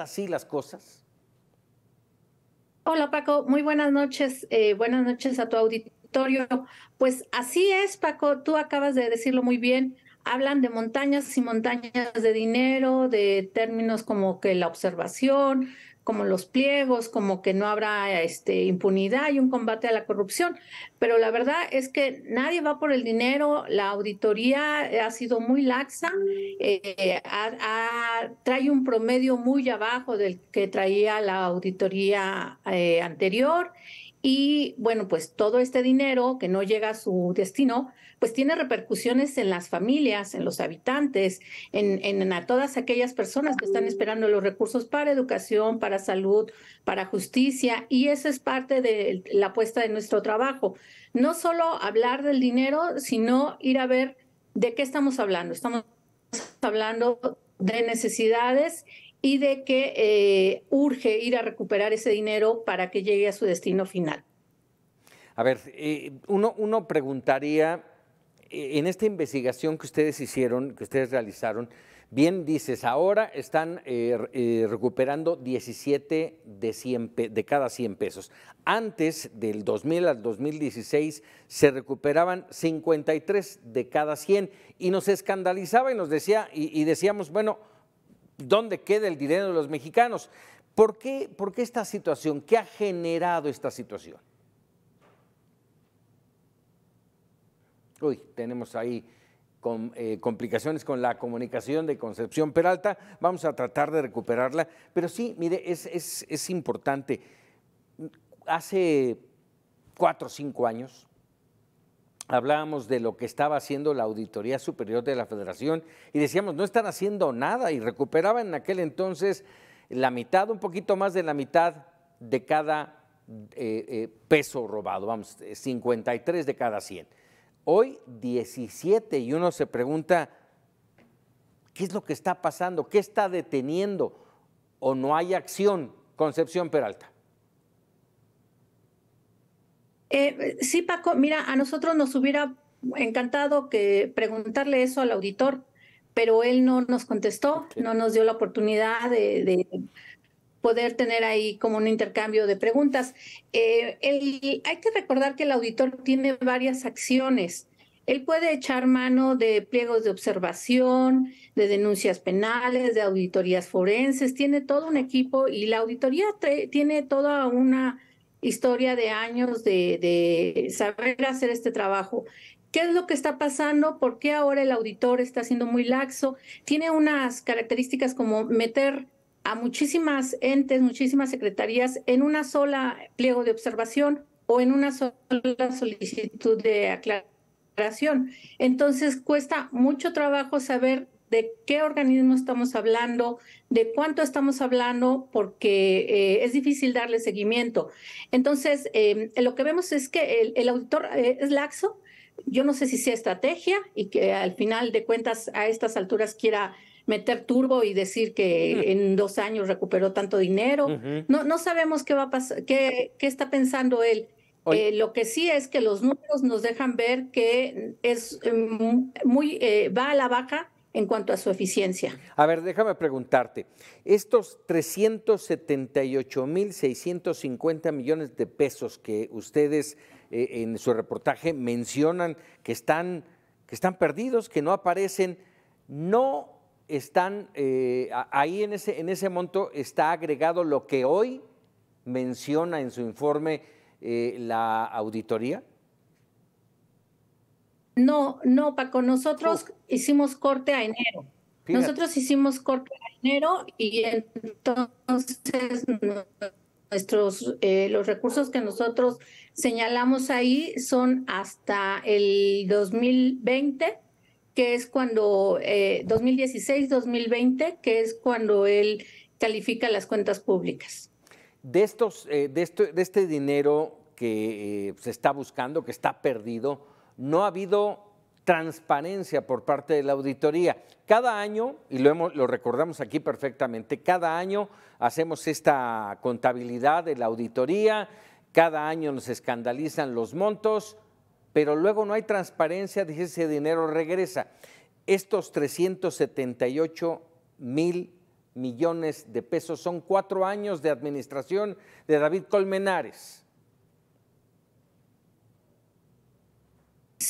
así las cosas? Hola Paco, muy buenas noches. Eh, buenas noches a tu auditorio. Pues así es, Paco, tú acabas de decirlo muy bien. Hablan de montañas y montañas de dinero, de términos como que la observación, como los pliegos, como que no habrá este, impunidad y un combate a la corrupción. Pero la verdad es que nadie va por el dinero, la auditoría eh, ha sido muy laxa, eh, trae un promedio muy abajo del que traía la auditoría eh, anterior y bueno, pues todo este dinero que no llega a su destino, pues tiene repercusiones en las familias, en los habitantes, en, a todas aquellas personas que están esperando los recursos para educación, para salud, para justicia. Y eso es parte de la apuesta de nuestro trabajo. No solo hablar del dinero, sino ir a ver de qué estamos hablando. Estamos hablando de necesidades y de que eh, urge ir a recuperar ese dinero para que llegue a su destino final. A ver, eh, uno, uno preguntaría, eh, en esta investigación que ustedes hicieron, que ustedes realizaron, bien dices, ahora están recuperando 17 de, 100, de cada 100 pesos. Antes del 2000 al 2016 se recuperaban 53 de cada 100 y nos escandalizaba y nos decía, y decíamos, bueno, ¿Dónde queda el dinero de los mexicanos? ¿Por qué, esta situación? ¿Qué ha generado esta situación? Uy, tenemos ahí eh, complicaciones con la comunicación de Concepción Peralta. Vamos a tratar de recuperarla. Pero sí, mire, es importante. Hace cuatro o cinco años, hablábamos de lo que estaba haciendo la Auditoría Superior de la Federación y decíamos, no están haciendo nada y recuperaban en aquel entonces la mitad, un poquito más de la mitad de cada eh, eh, peso robado, vamos, 53 eh, de cada 100. Hoy 17 y uno se pregunta, ¿qué es lo que está pasando? ¿Qué está deteniendo? ¿O no hay acción? Concepción Peralta. Eh, sí, Paco, mira, a nosotros nos hubiera encantado que preguntarle eso al auditor, pero él no nos contestó, no nos dio la oportunidad de, poder tener ahí como un intercambio de preguntas. Eh, hay que recordar que el auditor tiene varias acciones. Él puede echar mano de pliegos de observación, de denuncias penales, de auditorías forenses, tiene todo un equipo y la auditoría tiene toda una historia de años de, saber hacer este trabajo. ¿Qué es lo que está pasando? ¿Por qué ahora el auditor está siendo muy laxo? Tiene unas características como meter a muchísimas entes, muchísimas secretarías en una sola pliego de observación o en una sola solicitud de aclaración. Entonces cuesta mucho trabajo saber de qué organismo estamos hablando, de cuánto estamos hablando, porque eh, es difícil darle seguimiento. Entonces, eh, lo que vemos es que el, el auditor eh, es laxo. Yo no sé si sea estrategia y que al final de cuentas a estas alturas quiera meter turbo y decir que en dos años recuperó tanto dinero. no, no sabemos qué va a pasar, qué, qué está pensando él. lo que sí es que los números nos dejan ver que es em, muy va a la baja en cuanto a su eficiencia. A ver, déjame preguntarte, estos 378.650 millones de pesos que ustedes eh, en su reportaje mencionan que están, que están perdidos, que no aparecen, no están, eh, ahí en ese, en ese monto está agregado lo que hoy menciona en su informe eh, la auditoría. No, no, Con nosotros oh. hicimos corte a enero. Nosotros hicimos corte a enero y entonces nuestros eh, los recursos que nosotros señalamos ahí son hasta el 2020 que es cuando 2016-2020 eh, que es cuando él califica las cuentas públicas de estos eh, de, de este dinero que se está buscando que está perdido no ha habido transparencia por parte de la auditoría. Cada año, y lo, lo recordamos aquí perfectamente, cada año hacemos esta contabilidad de la auditoría, cada año nos escandalizan los montos, pero luego no hay transparencia de ese dinero regresa. Estos 378 mil millones de pesos son cuatro años de administración de David Colmenares.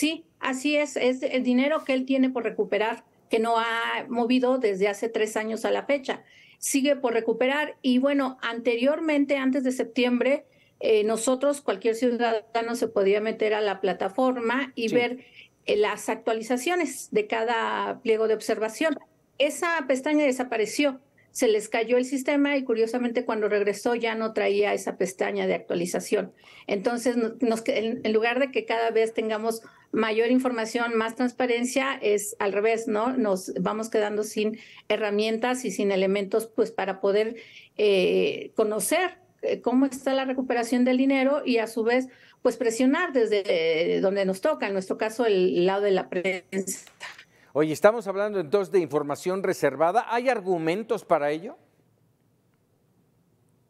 Sí, así es, es el dinero que él tiene por recuperar, que no ha movido desde hace tres años a la fecha. Sigue por recuperar y bueno, anteriormente, antes de septiembre, eh, nosotros, cualquier ciudadano se podía meter a la plataforma y ver eh, las actualizaciones de cada pliego de observación. Esa pestaña desapareció, se les cayó el sistema y curiosamente cuando regresó ya no traía esa pestaña de actualización. Entonces, nos, en lugar de que cada vez tengamos mayor información, más transparencia, es al revés, ¿no? Nos vamos quedando sin herramientas y sin elementos, pues, para poder eh, conocer eh, cómo está la recuperación del dinero y a su vez, pues, presionar desde eh, donde nos toca, en nuestro caso, el lado de la prensa. Oye, estamos hablando entonces de información reservada. ¿Hay argumentos para ello?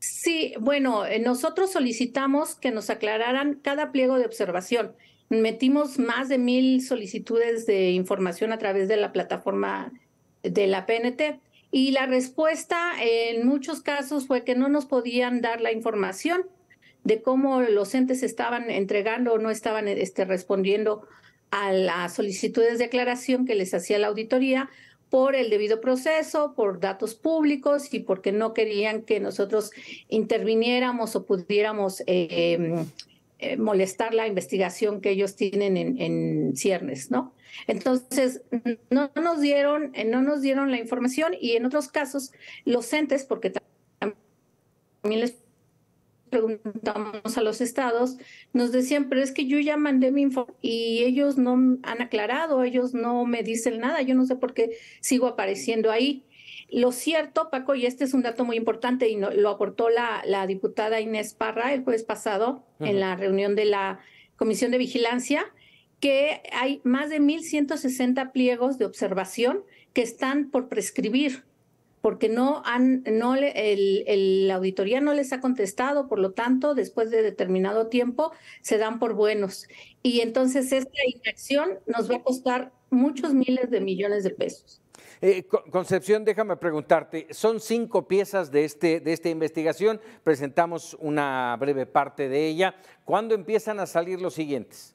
Sí, bueno, nosotros solicitamos que nos aclararan cada pliego de observación metimos más de mil solicitudes de información a través de la plataforma de la PNT. Y la respuesta en muchos casos fue que no nos podían dar la información de cómo los entes estaban entregando o no estaban este, respondiendo a las solicitudes de aclaración que les hacía la auditoría por el debido proceso, por datos públicos y porque no querían que nosotros interviniéramos o pudiéramos em, eh, molestar la investigación que ellos tienen en, ciernes, ¿no? Entonces, no nos, dieron, eh, no nos dieron la información y en otros casos los entes, porque también les preguntamos a los estados, nos decían, pero es que yo ya mandé mi informe y ellos no han aclarado, ellos no me dicen nada, yo no sé por qué sigo apareciendo ahí. Lo cierto, Paco, y este es un dato muy importante y lo aportó la, diputada Inés Parra el jueves pasado en la reunión de la Comisión de Vigilancia, que hay más de 1.160 pliegos de observación que están por prescribir porque no han, no el, la auditoría no les ha contestado, por lo tanto, después de determinado tiempo se dan por buenos. Y entonces esta inacción nos va a costar muchos miles de millones de pesos. Eh, Concepción, déjame preguntarte, son cinco piezas de, este, de esta investigación, presentamos una breve parte de ella. ¿Cuándo empiezan a salir los siguientes?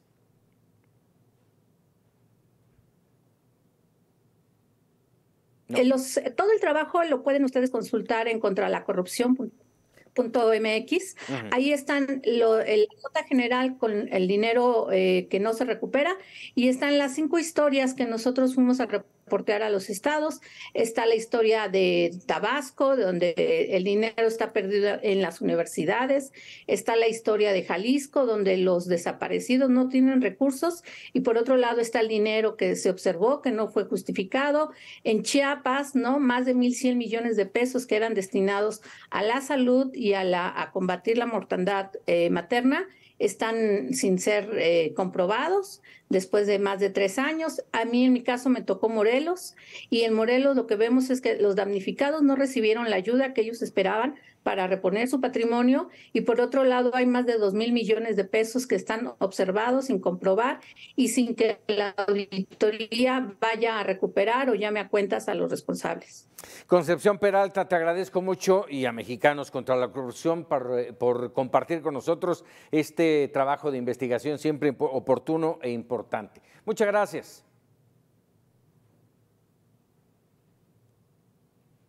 Eh, todo el trabajo lo pueden ustedes consultar en contra la contralacorrupción.mx. Ahí están el, la nota general con el dinero eh, que no se recupera y están las cinco historias que nosotros fuimos a portear a los estados. Está la historia de Tabasco, donde el dinero está perdido en las universidades. Está la historia de Jalisco, donde los desaparecidos no tienen recursos. Y por otro lado está el dinero que se observó, que no fue justificado. En Chiapas, ¿no? Más de 1.100 millones de pesos que eran destinados a la salud y a, la, a combatir la mortandad eh, materna están sin ser eh, comprobados después de más de tres años. A mí en mi caso me tocó Morelos y en Morelos lo que vemos es que los damnificados no recibieron la ayuda que ellos esperaban para reponer su patrimonio y por otro lado hay más de dos mil millones de pesos que están observados sin comprobar y sin que la auditoría vaya a recuperar o llame a cuentas a los responsables. Concepción Peralta, te agradezco mucho y a Mexicanos contra la Corrupción por eh, compartir con nosotros este trabajo de investigación siempre oportuno e importante. Muchas gracias.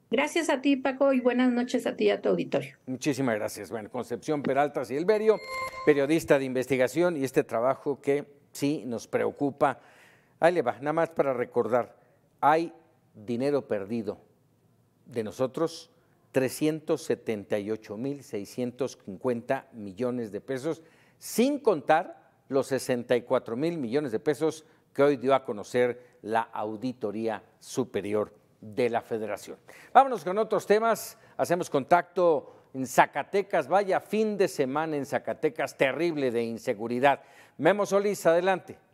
Gracias a ti, Paco, y buenas noches a ti y a tu auditorio. Muchísimas gracias. Bueno, Concepción y Elberio, periodista de investigación, y este trabajo que sí nos preocupa. Ahí le va, nada más para recordar, hay dinero perdido de nosotros, 378 mil 378.650 millones de pesos, sin contar los 64 mil millones de pesos que hoy dio a conocer la Auditoría Superior de la federación. Vámonos con otros temas. Hacemos contacto en Zacatecas. Vaya fin de semana en Zacatecas terrible de inseguridad. Memo Solís, adelante.